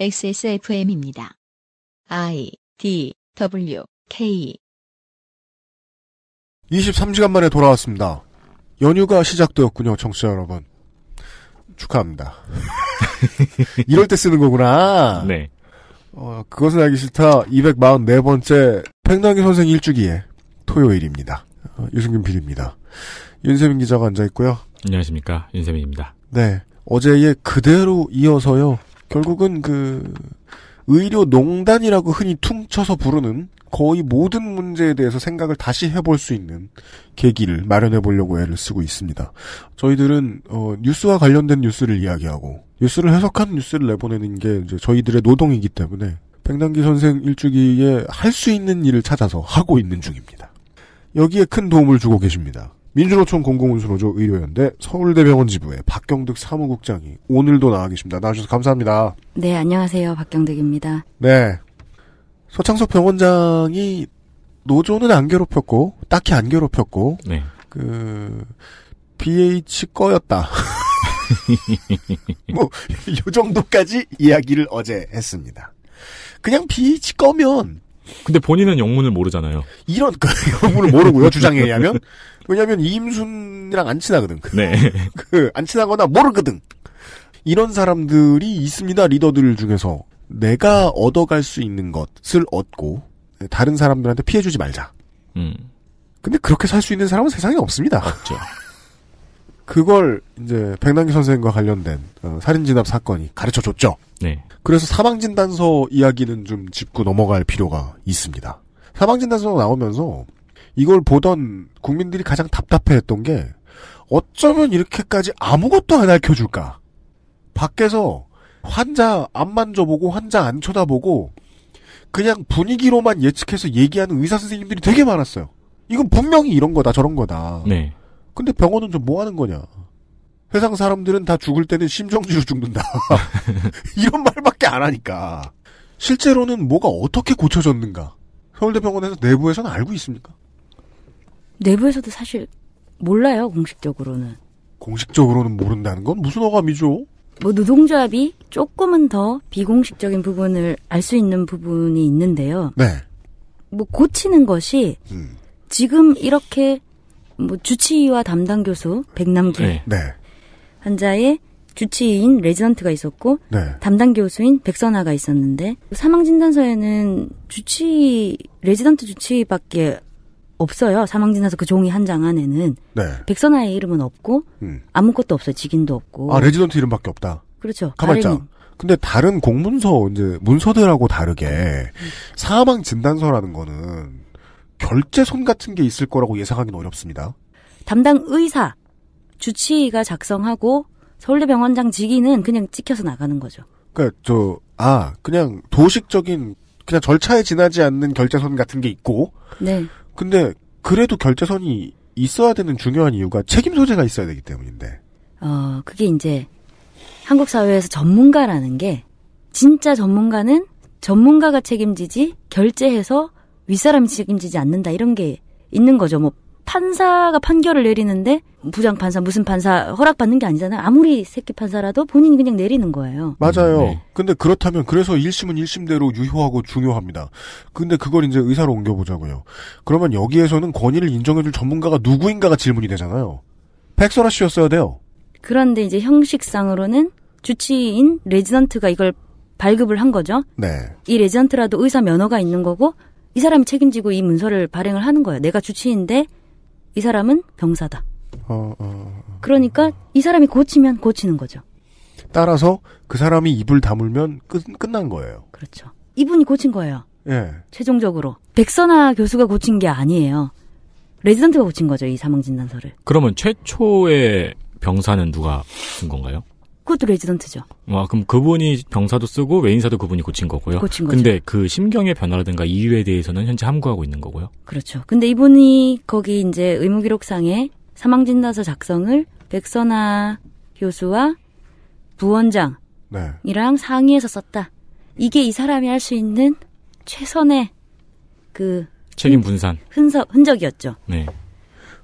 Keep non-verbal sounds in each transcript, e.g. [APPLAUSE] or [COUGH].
XSFM입니다. I D W K 23시간 만에 돌아왔습니다. 연휴가 시작되었군요, 청취자 여러분. 축하합니다. [LAUGHS] 이럴 때 쓰는 거구나. 네. 어, 그것은 알기 싫다. 244번째 팽당기 선생 일주기에 토요일입니다. 어, 유승균 필입니다. 윤세민 기자가 앉아 있고요. 안녕하십니까. 윤세민입니다. 네. 어제의 그대로 이어서요. 결국은 그 의료 농단이라고 흔히 퉁쳐서 부르는 거의 모든 문제에 대해서 생각을 다시 해볼 수 있는 계기를 마련해 보려고 애를 쓰고 있습니다. 저희들은 어, 뉴스와 관련된 뉴스를 이야기하고 뉴스를 해석한 뉴스를 내보내는 게 이제 저희들의 노동이기 때문에 백남기 선생 일주기에 할 수 있는 일을 찾아서 하고 있는 중입니다. 여기에 큰 도움을 주고 계십니다. 민주노총 공공운수노조 의료연대 서울대병원 지부의 박경득 사무국장이 오늘도 나와 계십니다. 나와주셔서 감사합니다. 네, 안녕하세요. 박경득입니다. 네. 서창석 병원장이 노조는 안 괴롭혔고, 딱히 안 괴롭혔고, 네. 그, BH 꺼였다. [LAUGHS] 뭐, 요 정도까지 이야기를 어제 했습니다. 그냥 BH 꺼면 근데 본인은 영문을 모르잖아요. 이런 그 [LAUGHS] 영문을 모르고요 주장에 의하면 왜냐하면 임순이랑안 친하거든. 그 네. [LAUGHS] 그안 친하거나 모르거든. 이런 사람들이 있습니다 리더들 중에서 내가 얻어갈 수 있는 것을 얻고 다른 사람들한테 피해주지 말자. 음. 근데 그렇게 살 수 있는 사람은 세상에 없습니다. 없죠. 그걸 이제 백남기 선생과 관련된 어, 살인 진압 사건이 가르쳐 줬죠. 네. 그래서 사망진단서 이야기는 좀 짚고 넘어갈 필요가 있습니다. 사망진단서 나오면서 이걸 보던 국민들이 가장 답답해했던 게 어쩌면 이렇게까지 아무것도 안 알려줄까? 밖에서 환자 안 만져보고 환자 안 쳐다보고 그냥 분위기로만 예측해서 얘기하는 의사 선생님들이 되게 많았어요. 이건 분명히 이런 거다 저런 거다. 네. 근데 병원은 좀 뭐 하는 거냐? 세상 사람들은 다 죽을 때는 심정지로 죽는다. [LAUGHS] 이런 말밖에 안 하니까. 실제로는 뭐가 어떻게 고쳐졌는가. 서울대병원에서 내부에서는 알고 있습니까? 내부에서도 사실 몰라요, 공식적으로는. 공식적으로는 모른다는 건 무슨 어감이죠? 뭐 노동조합이 조금은 더 비공식적인 부분을 알 수 있는 부분이 있는데요. 네. 뭐 고치는 것이 음. 지금 이렇게 뭐 주치의와 담당 교수 백남기 네. 네. 환자의 주치의인 레지던트가 있었고 네. 담당 교수인 백선아가 있었는데 사망 진단서에는 주치의 레지던트 주치의밖에 없어요. 사망 진단서 그 종이 한 장 안에는 네. 백선아의 이름은 없고 음. 아무것도 없어요. 직인도 없고. 아 레지던트 이름밖에 없다. 그렇죠. 가만장 근데 다른 공문서 이제 문서들하고 다르게 사망 진단서라는 거는 결제손 같은 게 있을 거라고 예상하기는 어렵습니다. 담당 의사 주치의가 작성하고 서울대병원장 직위는 그냥 찍혀서 나가는 거죠. 그러니까 저 아 그냥 도식적인 그냥 절차에 지나지 않는 결제선 같은 게 있고. 네. 근데 그래도 결제선이 있어야 되는 중요한 이유가 책임 소재가 있어야 되기 때문인데. 어 그게 이제 한국 사회에서 전문가라는 게 진짜 전문가는 전문가가 책임지지 결제해서 윗사람이 책임지지 않는다 이런 게 있는 거죠. 뭐 판사가 판결을 내리는데 부장 판사 무슨 판사 허락받는 게 아니잖아요. 아무리 새끼 판사라도 본인이 그냥 내리는 거예요. 맞아요. 네. 근데 그렇다면 그래서 1심은 1심대로 유효하고 중요합니다. 근데 그걸 이제 의사로 옮겨 보자고요. 그러면 여기에서는 권위를 인정해 줄 전문가가 누구인가가 질문이 되잖아요. 백설아 씨였어야 돼요. 그런데 이제 형식상으로는 주치인 레지던트가 이걸 발급을 한 거죠. 네. 이 레지던트라도 의사 면허가 있는 거고 이 사람이 책임지고 이 문서를 발행을 하는 거예요. 내가 주치인데 이 사람은 병사다. 어, 어, 어. 그러니까 이 사람이 고치면 고치는 거죠. 따라서 그 사람이 입을 다물면 끝, 끝난 거예요. 그렇죠. 이분이 고친 거예요. 예. 최종적으로. 백선아 교수가 고친 게 아니에요. 레지던트가 고친 거죠, 이 사망 진단서를. 그러면 최초의 병사는 누가 쓴 건가요? 코드 레지던트죠. 와, 아, 그럼 그분이 병사도 쓰고 외인사도 그분이 고친 거고요. 고친 거죠. 근데 그 심경의 변화라든가 이유에 대해서는 현재 함구하고 있는 거고요. 그렇죠. 근데 이분이 거기 이제 의무기록상에 사망진단서 작성을 백선아 교수와 부원장이랑 네. 상의해서 썼다. 이게 이 사람이 할 수 있는 최선의 그 책임 분산 흔적, 흔적이었죠. 네.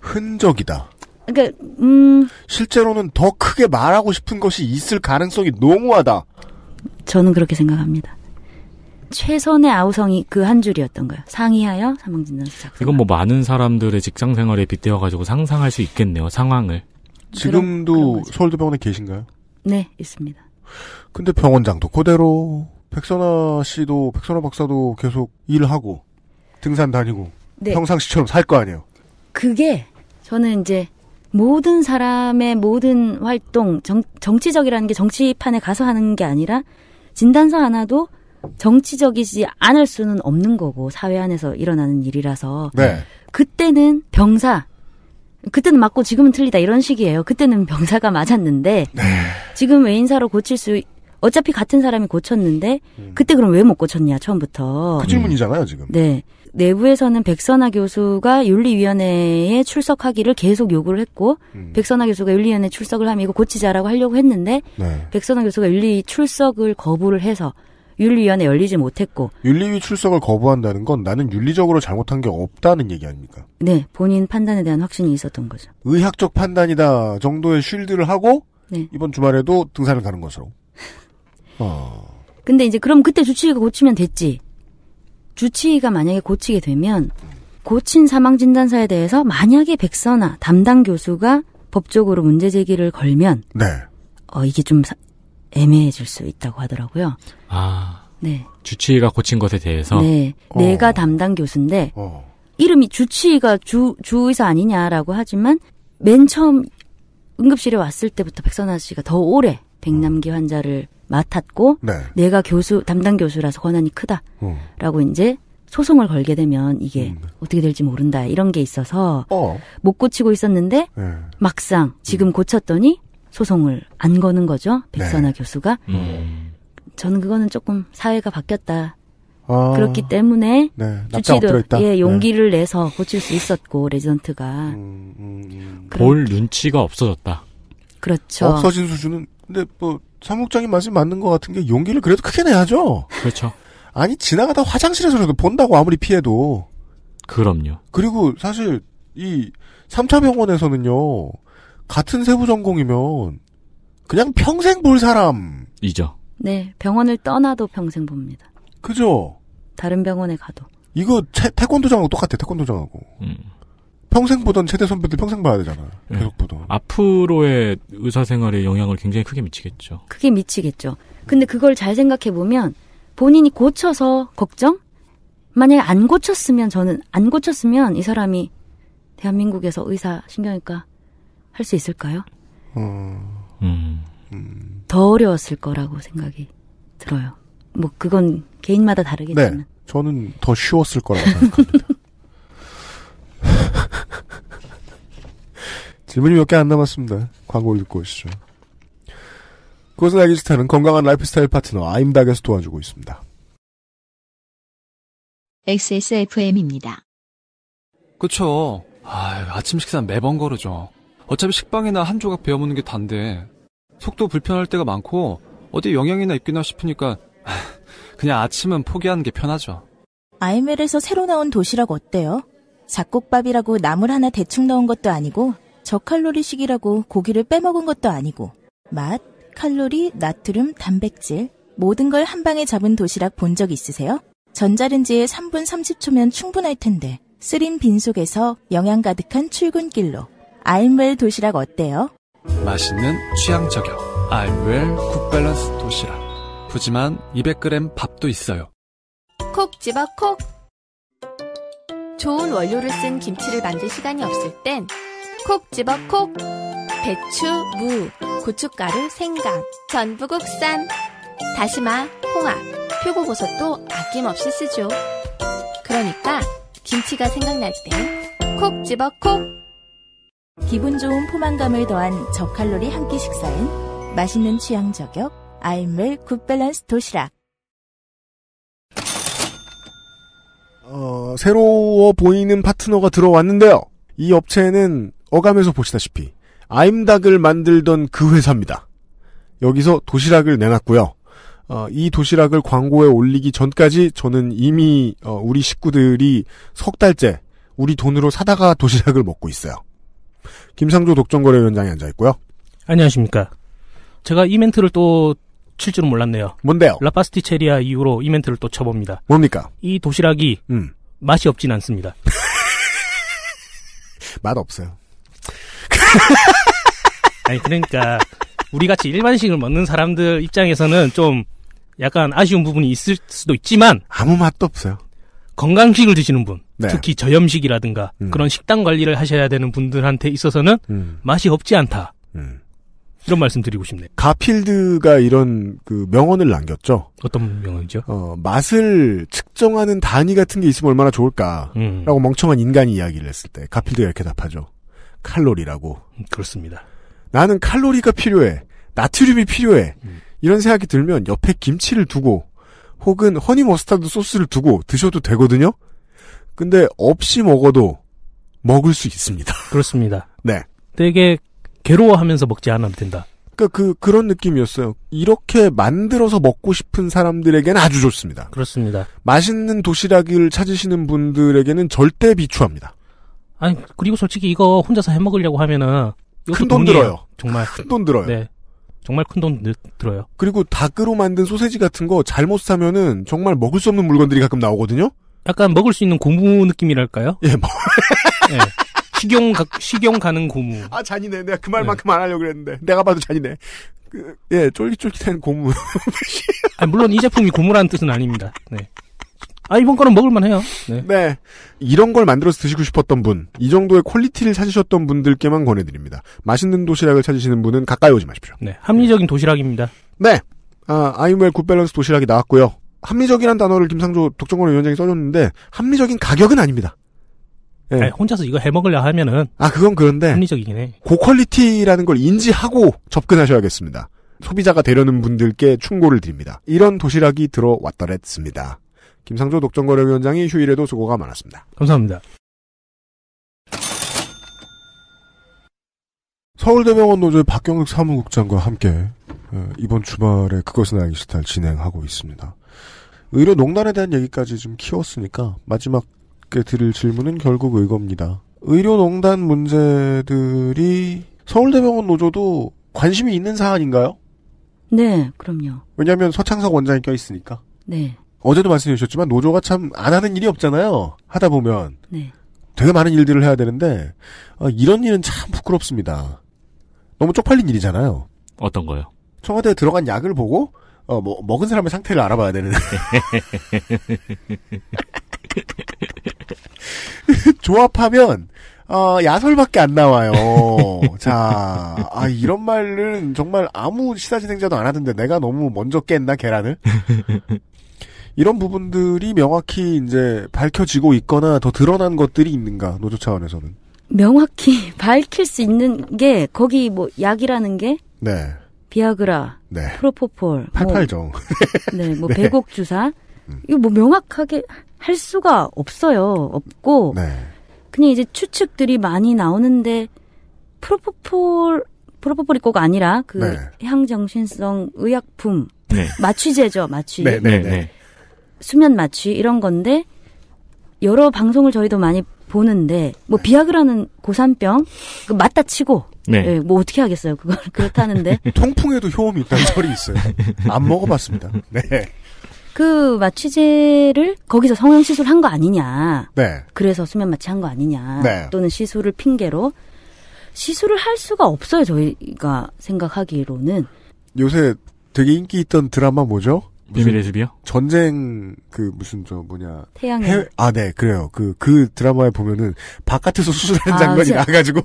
흔적이다. 그러니까 음 실제로는 더 크게 말하고 싶은 것이 있을 가능성이 농후하다. 저는 그렇게 생각합니다. 최선의 아우성이 그 한 줄이었던 거예요. 상의하여 사망진단서 작성. 이건 뭐 많은 사람들의 직장 생활에 빗대어 가지고 상상할 수 있겠네요. 상황을. 지금도 그런, 그런 서울대병원에 계신가요? 네, 있습니다. 근데 병원장도 그대로 백선아 씨도 백선아 박사도 계속 일하고 등산 다니고 네. 평상시처럼 살 거 아니에요. 그게 저는 이제 모든 사람의 모든 활동, 정, 정치적이라는 게 정치판에 가서 하는 게 아니라 진단서 하나도 정치적이지 않을 수는 없는 거고 사회 안에서 일어나는 일이라서 네. 그때는 병사 그때는 맞고 지금은 틀리다 이런 식이에요. 그때는 병사가 맞았는데 네. 지금 외인사로 고칠 수 어차피 같은 사람이 고쳤는데 음. 그때 그럼 왜 못 고쳤냐 처음부터 그 질문이잖아요 지금. 네. 내부에서는 백선아 교수가 윤리위원회에 출석하기를 계속 요구를 했고 음. 백선아 교수가 윤리위원회 출석을 하면 이거 고치자라고 하려고 했는데 네. 백선아 교수가 윤리 출석을 거부를 해서 윤리위원회 열리지 못했고 윤리위 출석을 거부한다는 건 나는 윤리적으로 잘못한 게 없다는 얘기 아닙니까? 네, 본인 판단에 대한 확신이 있었던 거죠. 의학적 판단이다 정도의 쉴드를 하고 네. 이번 주말에도 등산을 가는 것으로. [LAUGHS] 어. 근데 이제 그럼 그때 주치의가 고치면 됐지. 주치의가 만약에 고치게 되면 고친 사망 진단서에 대해서 만약에 백선아 담당 교수가 법적으로 문제 제기를 걸면 네. 어 이게 좀 사, 애매해질 수 있다고 하더라고요. 아. 네. 주치의가 고친 것에 대해서 네. 어. 내가 담당 교수인데 어. 이름이 주치의가 주 주의사 아니냐라고 하지만 맨 처음 응급실에 왔을 때부터 백선아 씨가 더 오래 백남기 환자를 맡았고 네. 내가 교수 담당 교수라서 권한이 크다라고 음. 이제 소송을 걸게 되면 이게 음. 네. 어떻게 될지 모른다 이런 게 있어서 어. 못 고치고 있었는데 네. 막상 지금 음. 고쳤더니 소송을 안 거는 거죠 네. 백선아 네. 교수가 음. 저는 그거는 조금 사회가 바뀌었다 아. 그렇기 때문에 네. 주치도 예 네. 용기를 내서 고칠 수 있었고 레지던트가 음, 음, 음. 볼 눈치가 없어졌다 그렇죠 없어진 수준은 근데 뭐 사무국장님 말씀 맞는 것 같은 게 용기를 그래도 크게 내야죠. 그렇죠. 아니 지나가다 화장실에서라도 본다고 아무리 피해도. 그럼요. 그리고 사실 이 3차 병원에서는요. 같은 세부 전공이면 그냥 평생 볼 사람이죠. 네, 병원을 떠나도 평생 봅니다. 그죠? 다른 병원에 가도. 이거 채, 태권도장하고 똑같아, 태권도장하고. 음. 평생 보던 최대 선배들 평생 봐야 되잖아요. 네. 계속 보던. 앞으로의 의사 생활에 영향을 굉장히 크게 미치겠죠. 크게 미치겠죠. 근데 그걸 잘 생각해 보면 본인이 고쳐서 걱정? 만약에 안 고쳤으면 저는 안 고쳤으면 이 사람이 대한민국에서 의사 신경외과 할 수 있을까요? 어... 음. 음... 더 어려웠을 거라고 생각이 들어요. 뭐 그건 개인마다 다르겠지만. 네, 저는 더 쉬웠을 거라고 생각합니다. [LAUGHS] 질문이 몇 개 안 남았습니다. 광고를 듣고 오시죠. 그것은 알기 싫다는 건강한 라이프스타일 파트너 아임닥에서 도와주고 있습니다. XSFM입니다. 그쵸. 아, 아침 식사 매번 거르죠. 어차피 식빵이나 한 조각 베어 먹는 게 단데 속도 불편할 때가 많고 어디 영향이나 있겠나 싶으니까 [LAUGHS] 그냥 아침은 포기하는 게 편하죠. 아이멜에서 새로 나온 도시락 어때요? 잡곡밥이라고 나물 하나 대충 넣은 것도 아니고 저칼로리식이라고 고기를 빼먹은 것도 아니고 맛, 칼로리, 나트륨, 단백질 모든 걸 한 방에 잡은 도시락 본 적 있으세요? 전자렌지에 3분 30초면 충분할 텐데 쓰린 빈속에서 영양 가득한 출근길로 아임웰 도시락 어때요? 맛있는 취향 저격 아임웰 쿡밸런스 도시락 푸짐한 200g 밥도 있어요 콕 집어 콕 좋은 원료를 쓴 김치를 만들 시간이 없을 땐콕 집어 콕 배추, 무, 고춧가루, 생강, 전부 국산 다시마, 홍합, 표고버섯도 아낌없이 쓰죠. 그러니까 김치가 생각날 때 콕 집어 콕 기분 좋은 포만감을 더한 저칼로리 한 끼 식사엔 맛있는 취향 저격 아임웰 굿밸런스 도시락 어, 새로워 보이는 파트너가 들어왔는데요. 이 업체는 어감에서 보시다시피 아임닭을 만들던 그 회사입니다. 여기서 도시락을 내놨고요. 어, 이 도시락을 광고에 올리기 전까지 저는 이미 어, 우리 식구들이 석 달째 우리 돈으로 사다가 도시락을 먹고 있어요. 김상조 독점거래위원장이 앉아 있고요. 안녕하십니까. 제가 이 멘트를 또 칠 줄은 몰랐네요. 뭔데요? 라파스티체리아 이후로 이 멘트를 또 쳐봅니다. 뭡니까? 이 도시락이 음. 맛이 없진 않습니다. [LAUGHS] 맛 없어요. [LAUGHS] 아니 그러니까 우리 같이 일반식을 먹는 사람들 입장에서는 좀 약간 아쉬운 부분이 있을 수도 있지만 아무 맛도 없어요. 건강식을 드시는 분, 네. 특히 저염식이라든가 음. 그런 식단 관리를 하셔야 되는 분들한테 있어서는 음. 맛이 없지 않다. 음. 이런 말씀 드리고 싶네요. 가필드가 이런 그 명언을 남겼죠. 어떤 명언이죠? 어, 맛을 측정하는 단위 같은 게 있으면 얼마나 좋을까라고 음. 멍청한 인간이 이야기를 했을 때 가필드가 이렇게 답하죠. 칼로리라고. 음, 그렇습니다. 나는 칼로리가 필요해. 나트륨이 필요해. 음. 이런 생각이 들면 옆에 김치를 두고 혹은 허니 머스타드 소스를 두고 드셔도 되거든요. 근데 없이 먹어도 먹을 수 있습니다. [LAUGHS] 그렇습니다. 네. 되게 괴로워하면서 먹지 않아도 된다. 그러니까 그 그런 느낌이었어요. 이렇게 만들어서 먹고 싶은 사람들에게는 아주 좋습니다. 그렇습니다. 맛있는 도시락을 찾으시는 분들에게는 절대 비추합니다. 아니 그리고 솔직히 이거 혼자서 해 먹으려고 하면은 큰 돈 들어요. 정말 큰 돈 들어요. 네. 정말 큰 돈 들어요. 그리고 닭으로 만든 소세지 같은 거 잘못 사면은 정말 먹을 수 없는 물건들이 가끔 나오거든요. 약간 먹을 수 있는 고무 느낌이랄까요? 예, 뭐. [LAUGHS] 네. 식용 가, 식용 가는 고무. 아 잔인해. 내가 그 말만큼 네. 안 하려고 그랬는데 내가 봐도 잔인해. 그, 예, 쫄깃쫄깃한 고무. 아, 물론 이 제품이 고무라는 뜻은 아닙니다. 네. 아 이번 거는 먹을만해요. 네. 네. 이런 걸 만들어서 드시고 싶었던 분, 이 정도의 퀄리티를 찾으셨던 분들께만 권해드립니다. 맛있는 도시락을 찾으시는 분은 가까이 오지 마십시오. 네, 합리적인 도시락입니다. 네, 아, 아이웰 굿밸런스 도시락이 나왔고요. 합리적이란 단어를 김상조 독점권 위원장이 써줬는데 합리적인 가격은 아닙니다. 네. 아니, 혼자서 이거 해먹으려 하면은 아 그건 그런데 합리적이긴 해. 고퀄리티라는 걸 인지하고 접근하셔야겠습니다. 소비자가 되려는 분들께 충고를 드립니다. 이런 도시락이 들어왔더랬습니다. 김상조 독점거래위원장이 휴일에도 수고가 많았습니다. 감사합니다. 서울대병원 노조의 박경욱 사무국장과 함께 예, 이번 주말에 그것은 알기 싫다를 진행하고 있습니다. 의료 농단에 대한 얘기까지 좀 키웠으니까 마지막에 드릴 질문은 결국 의겁니다. 의료 농단 문제들이 서울대병원 노조도 관심이 있는 사안인가요? 네, 그럼요. 왜냐하면 서창석 원장이 껴 있으니까. 네. 어제도 말씀해 주셨지만 노조가 참 안 하는 일이 없잖아요. 하다 보면 네. 되게 많은 일들을 해야 되는데 어, 이런 일은 참 부끄럽습니다. 너무 쪽팔린 일이잖아요. 어떤 거요? 청와대에 들어간 약을 보고 어, 뭐, 먹은 사람의 상태를 알아봐야 되는데. [LAUGHS] 조합하면 어, 야설밖에 안 나와요. 자, 아, 이런 말은 정말 아무 시사진행자도 안 하던데 내가 너무 먼저 깼나 계란을? 이런 부분들이 명확히 이제 밝혀지고 있거나 더 드러난 것들이 있는가 노조 차원에서는 명확히 [LAUGHS] 밝힐 수 있는 게 거기 뭐 약이라는 게 네. 비아그라, 네. 프로포폴, 뭐 팔팔정, 네, [LAUGHS] 뭐, 네, 뭐 네. 배곡 주사 음. 이거 뭐 명확하게 할 수가 없어요, 없고 네. 그냥 이제 추측들이 많이 나오는데 프로포폴 프로포폴이 꼭 아니라 그 네. 향정신성 의약품 네. [LAUGHS] 마취제죠, 마취. 네, 네, 네. 수면 마취 이런 건데 여러 방송을 저희도 많이 보는데 뭐 비아그라는 고산병 그 맞다 치고 네. 네. 뭐 어떻게 하겠어요 그걸 [LAUGHS] 그렇다는데 통풍에도 효험이 있다는 소리 있어요 안 먹어봤습니다 네. 그 마취제를 거기서 성형 시술 한 거 아니냐 네. 그래서 수면 마취 한 거 아니냐 네. 또는 시술을 핑계로 시술을 할 수가 없어요 저희가 생각하기로는 요새 되게 인기 있던 드라마 뭐죠 비밀의 집이요 전쟁 그 무슨 저 뭐냐 태양의 해 아네 그래요 그그 그 드라마에 보면은 바깥에서 수술하는 아, 장면이 진짜... 나가지고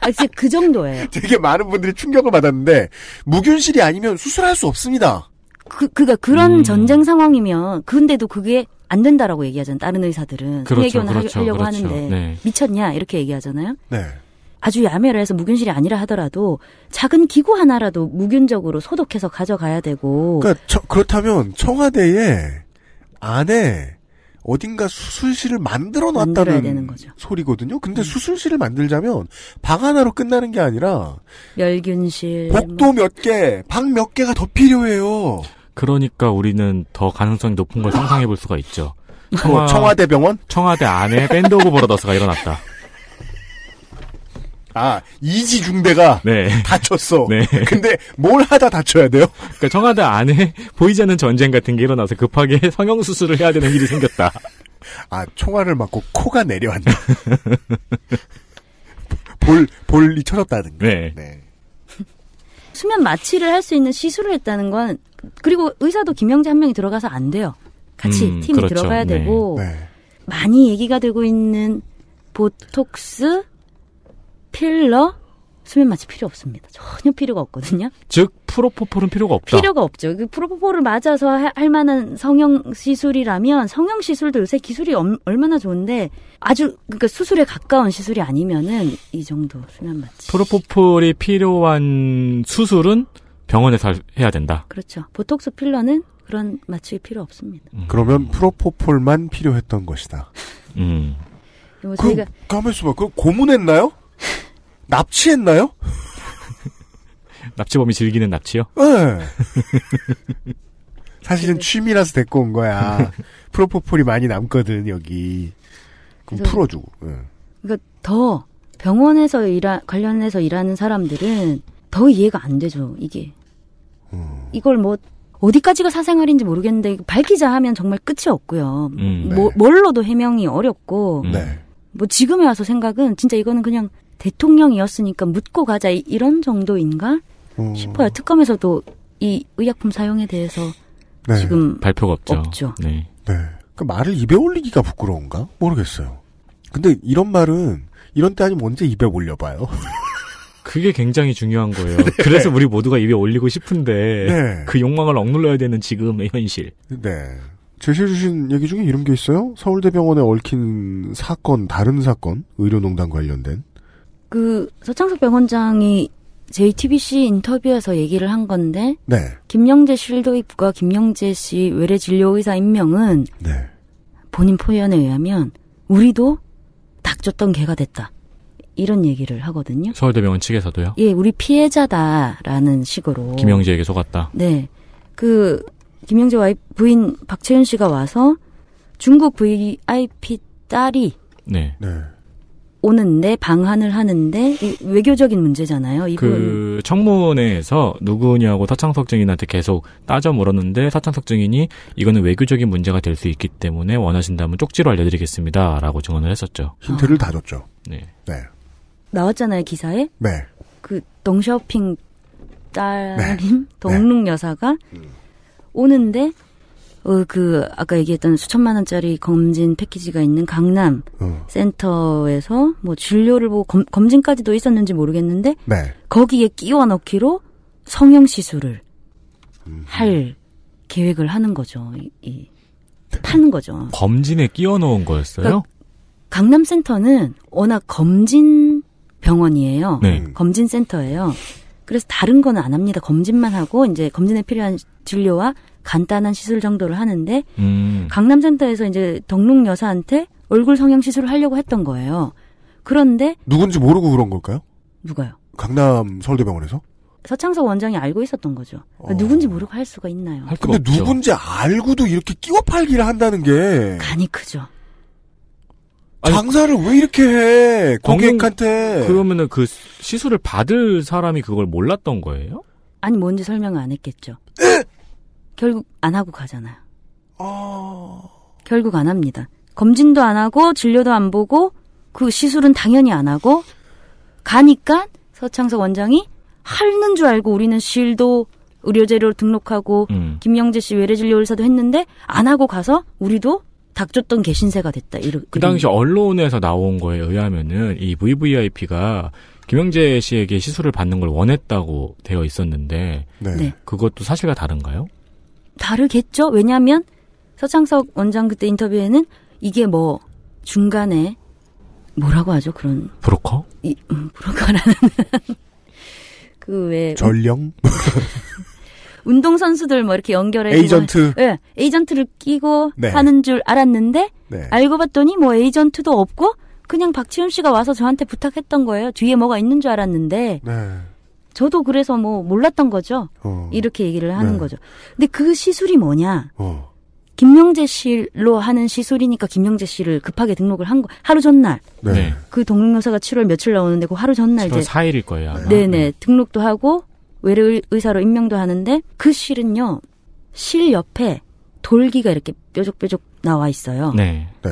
아 진짜 그 정도예요. [LAUGHS] 되게 많은 분들이 충격을 받았는데 무균실이 아니면 수술할 수 없습니다. 그그가 그러니까 그런 음... 전쟁 상황이면 근데도 그게 안 된다라고 얘기하잖아요. 다른 의사들은 그렇죠, 해결을 그 그렇죠, 하려고 그렇죠. 하는데 네. 미쳤냐 이렇게 얘기하잖아요. 네. 아주 야매라 해서 무균실이 아니라 하더라도 작은 기구 하나라도 무균적으로 소독해서 가져가야 되고. 그러니까 처, 그렇다면 청와대에 안에 어딘가 수술실을 만들어 놨다는 소리거든요. 근데 음. 수술실을 만들자면 방 하나로 끝나는 게 아니라 열균실 복도 뭐. 몇 개, 방 몇 개가 더 필요해요. 그러니까 우리는 더 가능성이 높은 걸 상상해 볼 수가 있죠. 뭐, 청와, 청와대 병원? 청와대 안에 밴드 오브 버러더스가 일어났다. 아 이지중대가 네. 다쳤어. 네. 근데 뭘 하다 다쳐야 돼요? 그러니까 청와대 안에 보이지 않는 전쟁 같은 게 일어나서 급하게 [LAUGHS] 성형 수술을 해야 되는 일이 생겼다. 아 총알을 맞고 코가 내려앉다. [LAUGHS] 볼 볼이 쳐졌다든가. 네. 네. 수면 마취를 할 수 있는 시술을 했다는 건 그리고 의사도 김영재 한 명이 들어가서 안 돼요. 같이 음, 팀이 그렇죠. 들어가야 네. 되고 네. 많이 얘기가 되고 있는 보톡스 필러, 수면 마취 필요 없습니다. 전혀 필요가 없거든요. 즉 프로포폴은 필요가 없다. 필요가 없죠. 그 프로포폴을 맞아서 할 만한 성형 시술이라면 성형 시술도 요새 기술이 엄, 얼마나 좋은데 아주 그러니까 수술에 가까운 시술이 아니면은 이 정도 수면 마취. 프로포폴이 필요한 수술은 병원에서 해야 된다. 그렇죠. 보톡스 필러는 그런 마취 필요 없습니다. 음. 그러면 프로포폴만 필요했던 것이다. 음. 그럼 가만있어 봐. 그 고문했나요? 납치했나요? [LAUGHS] 납치범이 즐기는 납치요? 네. 사실은 네. 취미라서 데리고 온 거야. [LAUGHS] 프로포폴이 많이 남거든 여기. 그럼 풀어주고. 네. 그러니까 더 병원에서 일하 관련해서 일하는 사람들은 더 이해가 안 되죠 이게. 음. 이걸 뭐 어디까지가 사생활인지 모르겠는데 밝히자 하면 정말 끝이 없고요. 음, 뭐, 네. 뭘로도 해명이 어렵고. 네. 뭐 지금에 와서 생각은 진짜 이거는 그냥 대통령이었으니까 묻고 가자 이런 정도인가 어. 싶어요. 특검에서도 이 의약품 사용에 대해서 네. 지금 발표가 없죠. 없죠. 네. 네. 그 말을 입에 올리기가 부끄러운가 모르겠어요. 근데 이런 말은 이런 때 아니면 언제 입에 올려봐요. [LAUGHS] 그게 굉장히 중요한 거예요. 네. 그래서 우리 모두가 입에 올리고 싶은데 네. 그 욕망을 억눌러야 되는 지금의 현실. 네. 제시해주신 얘기 중에 이런 게 있어요. 서울대병원에 얽힌 사건, 다른 사건, 의료농단 관련된 그 서창석 병원장이 JTBC 인터뷰에서 얘기를 한 건데 네. 김영재 실도입과가 김영재 씨 외래 진료 의사 임명은 네. 본인 포연에 의하면 우리도 닥쳤던 개가 됐다. 이런 얘기를 하거든요. 서울대병원 측에서도요? 예, 우리 피해자다라는 식으로 김영재에게 속았다. 네. 그 김영재 와이 부인 박채윤 씨가 와서 중국 VIP 딸이 네. 네. 오는데 방한을 하는데 외교적인 문제잖아요. 이분. 그 청문회에서 누구냐고 사창석 증인한테 계속 따져 물었는데 사창석 증인이 이거는 외교적인 문제가 될 수 있기 때문에 원하신다면 쪽지로 알려드리겠습니다라고 증언을 했었죠. 힌트를 아. 다 줬죠. 네. 네. 나왔잖아요 기사에. 네. 그 덩쇼핑 딸인 네. 동록 여사가 음. 오는데 어, 그 아까 얘기했던 수천만 원짜리 검진 패키지가 있는 강남 어. 센터에서 뭐 진료를 보고 검, 검진까지도 있었는지 모르겠는데 네. 거기에 끼워 넣기로 성형 시술을 음. 할 계획을 하는 거죠. 이, 이 파는 거죠. 검진에 끼워 넣은 거였어요? 그러니까 강남 센터는 워낙 검진 병원이에요. 네. 검진 센터예요. 그래서 다른 거는 안 합니다. 검진만 하고 이제 검진에 필요한 진료와 간단한 시술 정도를 하는데 음. 강남센터에서 이제 덕록 여사한테 얼굴 성형 시술을 하려고 했던 거예요. 그런데 누군지 모르고 그런 걸까요? 누가요? 강남 서울대병원에서? 서창석 원장이 알고 있었던 거죠. 그러니까 어. 누군지 모르고 할 수가 있나요? 할 근데 없죠. 누군지 알고도 이렇게 끼워 팔기를 한다는 게 간이 크죠. 장사를 왜 이렇게 해 고객한테? 그러면은 그 시술을 받을 사람이 그걸 몰랐던 거예요? 아니 뭔지 설명을 안 했겠죠. [LAUGHS] 결국 안 하고 가잖아요. 어... 결국 안 합니다. 검진도 안 하고 진료도 안 보고 그 시술은 당연히 안 하고 가니까 서창석 원장이 하는 줄 알고 우리는 실도 의료재료를 등록하고 음. 김영재 씨 외래진료 의사도 했는데 안 하고 가서 우리도 닥쳤던 개신세가 됐다. 이러, 그 당시 언론에서 나온 거에 의하면은 이 VVIP가 김영재 씨에게 시술을 받는 걸 원했다고 되어 있었는데 네. 네. 그것도 사실과 다른가요? 다르겠죠? 왜냐하면 서창석 원장 그때 인터뷰에는 이게 뭐 중간에 뭐라고 하죠 그런 브로커? 이, 음, 브로커라는 [LAUGHS] 그왜 전령? [LAUGHS] 운동 선수들 뭐 이렇게 연결해 뭐 에이전트 예 네, 에이전트를 끼고 네. 하는 줄 알았는데 네. 알고 봤더니 뭐 에이전트도 없고 그냥 박지훈 씨가 와서 저한테 부탁했던 거예요 뒤에 뭐가 있는 줄 알았는데 네. 저도 그래서 뭐 몰랐던 거죠. 어. 이렇게 얘기를 하는 네. 거죠. 근데 그 시술이 뭐냐? 어. 김영재 씨로 하는 시술이니까 김영재 씨를 급하게 등록을 한 거. 하루 전날. 네. 네. 그 동영사가 7월 며칠 나오는데 그 하루 전날 7월 이제 4일일 거예요. 아마. 네네 네. 등록도 하고 외래 의사로 임명도 하는데 그 실은요 실 옆에 돌기가 이렇게 뾰족뾰족 나와 있어요. 네. 네.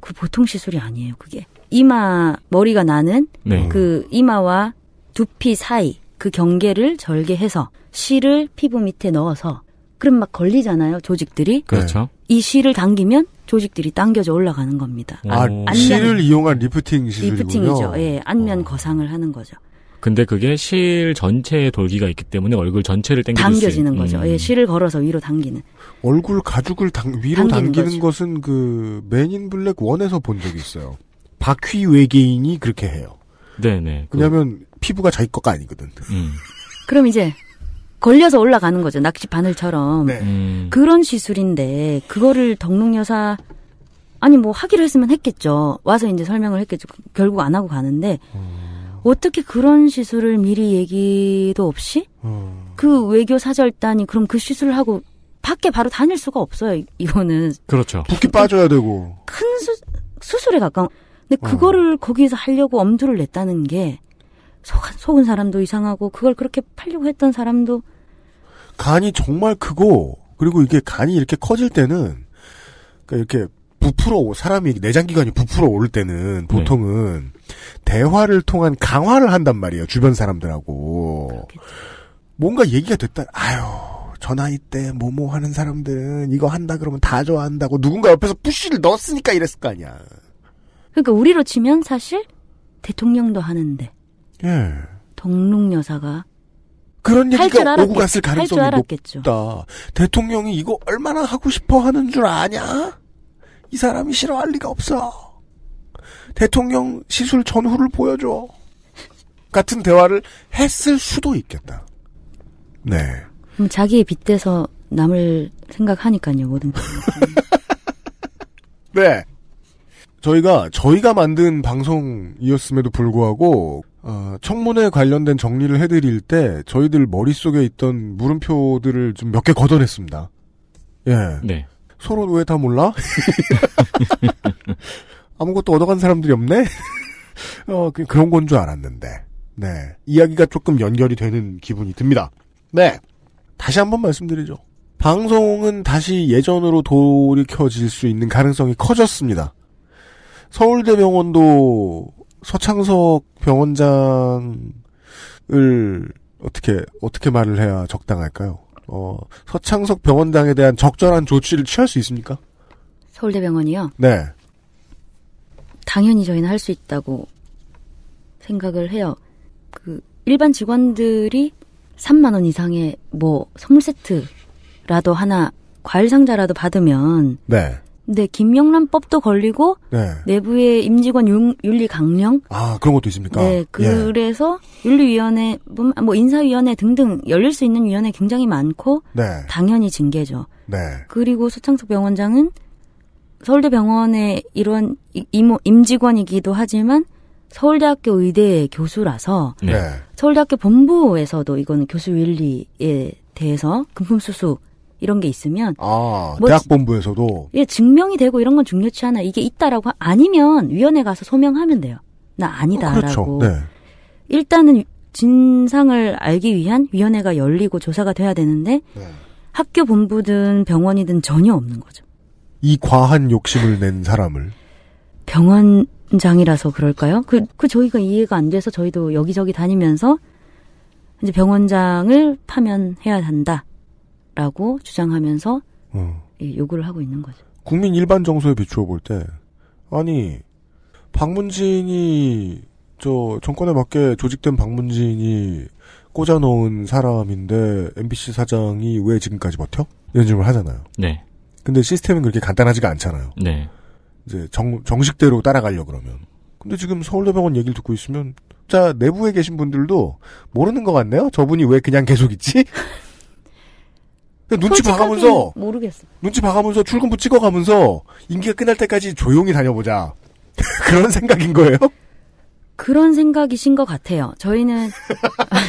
그 보통 시술이 아니에요. 그게 이마 머리가 나는 네. 그 이마와 두피 사이 그 경계를 절개해서 실을 피부 밑에 넣어서 그럼 막 걸리잖아요 조직들이 네. 그렇죠 이 실을 당기면 조직들이 당겨져 올라가는 겁니다 아, 아 음. 안면, 실을 이용한 리프팅 시술이군요 리프팅이죠 예 안면 어. 거상을 하는 거죠 근데 그게 실 전체에 돌기가 있기 때문에 얼굴 전체를 당겨 당겨지는 거죠. 음. 예, 실을 걸어서 위로 당기는. 얼굴 가죽을 당, 위로 당기는 거죠. 것은 그 맨 인 블랙 원에서 본 적이 있어요. 바퀴 외계인이 그렇게 해요. 네, 네. 네네. 그 왜냐하면 피부가 자기 것가 아니거든. 음. 그럼 이제 걸려서 올라가는 거죠. 낚시 바늘처럼. 네. 음. 그런 시술인데 그거를 덕농 여사 아니 뭐 하기로 했으면 했겠죠. 와서 이제 설명을 했겠죠. 결국 안 하고 가는데 음. 어떻게 그런 시술을 미리 얘기도 없이 음. 그 외교 사절단이 그럼 그 시술을 하고 밖에 바로 다닐 수가 없어요. 이거는 그렇죠. 붓기 빠져야 되고 큰 수, 수술에 가까운. 근데 어. 그거를 어. 거기서 하려고 엄두를 냈다는 게 속, 은 사람도 이상하고 그걸 그렇게 팔려고 했던 사람도 간이 정말 크고 그리고 이게 간이 이렇게 커질 때는 그러니까 이렇게 부풀어 사람이 내장 기관이 부풀어 오를 때는 네. 보통은 네. 대화를 통한 강화를 한단 말이에요 주변 사람들하고 그렇겠지. 뭔가 얘기가 됐다 아유 저 나이 때 뭐뭐 하는 사람들은 이거 한다 그러면 다 좋아한다고 누군가 옆에서 푸쉬를 넣었으니까 이랬을 거 아니야 그러니까 우리로 치면 사실 대통령도 하는데 예. 덕록 여사가 그런 얘기가 오고 갔을 가능성이 높다. 대통령이 이거 얼마나 하고 싶어 하는 줄 아냐? 이 사람이 싫어할 리가 없어. 대통령 시술 전후를 보여줘. 같은 대화를 했을 수도 있겠다. 네. 그럼 자기의 빗대서 남을 생각하니까요, 모든 거. [LAUGHS] 네. 저희가 저희가 만든 방송이었음에도 불구하고 어, 청문회 관련된 정리를 해드릴 때 저희들 머릿속에 있던 물음표들을 좀 몇 개 걷어냈습니다. 예. 네. 서로 왜 다 몰라? [LAUGHS] 아무것도 얻어간 사람들이 없네? [LAUGHS] 어, 그, 그런 건 줄 알았는데. 네. 이야기가 조금 연결이 되는 기분이 듭니다. 네. 다시 한번 말씀드리죠. 방송은 다시 예전으로 돌이켜질 수 있는 가능성이 커졌습니다. 서울대병원도 서창석 병원장을 어떻게 어떻게 말을 해야 적당할까요? 어, 서창석 병원장에 대한 적절한 조치를 취할 수 있습니까? 서울대병원이요? 네. 당연히 저희는 할 수 있다고 생각을 해요. 그 일반 직원들이 3만 원 이상의 뭐 선물 세트라도 하나 과일 상자라도 받으면 네. 네, 김영란법도 걸리고 네. 내부의 임직원 윤리 강령 아 그런 것도 있습니까? 네, 예. 그래서 예. 윤리위원회, 뭐, 뭐 인사위원회 등등 열릴 수 있는 위원회 굉장히 많고 네. 당연히 징계죠. 네. 그리고 소창석 병원장은 서울대 병원의 일원 임, 직원이기도 하지만 서울대학교 의대 교수라서 네. 서울대학교 본부에서도 이거는 교수 윤리에 대해서 금품수수 이런 게 있으면 아, 뭐 대학 본부에서도 예, 증명이 되고 이런 건 중요치 않아. 이게 있다라고 아니면 위원회 가서 소명하면 돼요. 나 아니다라고. 어, 그렇죠. 네. 일단은 진상을 알기 위한 위원회가 열리고 조사가 돼야 되는데 네. 학교 본부든 병원이든 전혀 없는 거죠. 이 과한 욕심을 낸 사람을 병원장이라서 그럴까요? 그, 그 저희가 이해가 안 돼서 저희도 여기저기 다니면서 이제 병원장을 파면해야 한다. 라고 주장하면서 어. 예, 요구를 하고 있는 거죠. 국민 일반 정서에 비추어 볼 때, 아니, 박문진이, 저, 정권에 맞게 조직된 박문진이 꽂아놓은 사람인데, MBC 사장이 왜 지금까지 버텨? 이런 질문을 하잖아요. 네. 근데 시스템은 그렇게 간단하지가 않잖아요. 네. 이제 정, 정식대로 따라가려 그러면. 근데 지금 서울대병원 얘기를 듣고 있으면, 자, 내부에 계신 분들도 모르는 것 같네요? 저분이 왜 그냥 계속 있지? [LAUGHS] 그러니까 눈치 봐가면서 모르겠어. 눈치 봐가면서 출근부 찍어가면서 임기가 끝날 때까지 조용히 다녀보자. [LAUGHS] 그런 생각인 거예요? 그런 생각이신 것 같아요. 저희는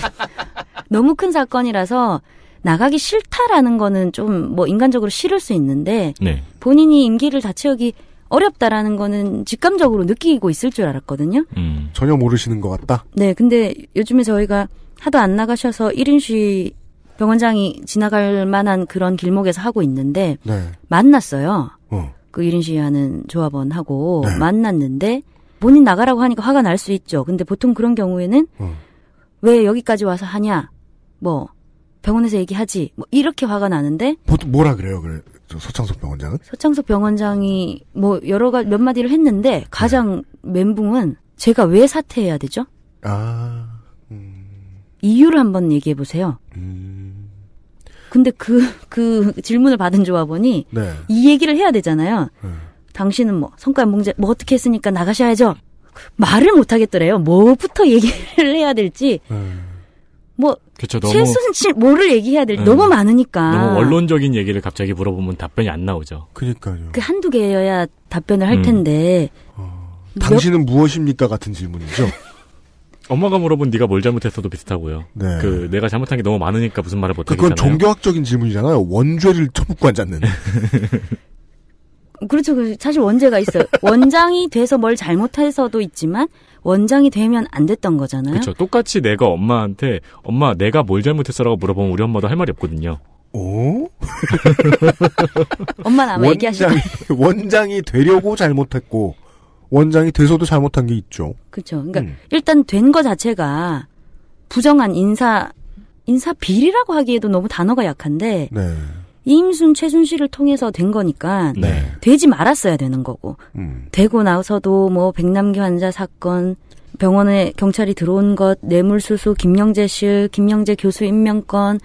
[LAUGHS] 너무 큰 사건이라서 나가기 싫다라는 거는 좀 뭐 인간적으로 싫을 수 있는데 네. 본인이 임기를 다 채우기 어렵다라는 거는 직감적으로 느끼고 있을 줄 알았거든요. 음, 전혀 모르시는 것 같다. 네, 근데 요즘에 저희가 하도 안 나가셔서 1인 쉬 병원장이 지나갈 만한 그런 길목에서 하고 있는데 네. 만났어요. 어. 그 1인 시위 하는 조합원하고 네. 만났는데 본인 나가라고 하니까 화가 날 수 있죠. 근데 보통 그런 경우에는 어. 왜 여기까지 와서 하냐? 뭐 병원에서 얘기하지. 뭐 이렇게 화가 나는데 보통 뭐라 그래요? 그래. 서창석 병원장은? 서창석 병원장이 뭐 여러 가지 몇 마디를 했는데 가장 네. 멘붕은 제가 왜 사퇴해야 되죠? 아. 음. 이유를 한번 얘기해 보세요. 음. 근데 그, 그 질문을 받은 조합원이 네. 이 얘기를 해야 되잖아요. 네. 당신은 뭐 성과 문제 뭐 어떻게 했으니까 나가셔야죠. 말을 못 하겠더래요. 뭐부터 얘기를 해야 될지. 네. 뭐 그렇죠. 너무 최순실 뭐를 얘기해야 될지 음, 네. 너무 많으니까 너무 원론적인 얘기를 갑자기 물어보면 답변이 안 나오죠. 그니까요그 한두 개여야 답변을 할 음. 텐데. 어, 당신은 무엇입니까 같은 질문이죠. 엄마가 물어본 네가 뭘 잘못했어도 비슷하고요. 네. 그 내가 잘못한 게 너무 많으니까 무슨 말을 못하잖아요 그건 종교학적인 질문이잖아요. 원죄를 처묻고 앉았는. [LAUGHS] 그렇죠. 그 사실 원죄가 있어요. [LAUGHS] 원장이 돼서 뭘 잘못해서도 있지만 원장이 되면 안 됐던 거잖아요. 그렇죠. 똑같이 내가 엄마한테 엄마 내가 뭘 잘못했어라고 물어보면 우리 엄마도 할 말이 없거든요. 오? [LAUGHS] 엄마는 아마 얘기하시죠 원장이 되려고 잘못했고 원장이 돼서도 잘못한 게 있죠. 그렇죠. 그러니까 음. 일단 된 거 자체가 부정한 인사 인사 비리라고 하기에도 너무 단어가 약한데 네. 이임순 최순실을 통해서 된 거니까 네. 되지 말았어야 되는 거고 음. 되고 나서도 뭐 백남기 환자 사건 병원에 경찰이 들어온 것 뇌물수수 김영재 실 김영재 교수 임명권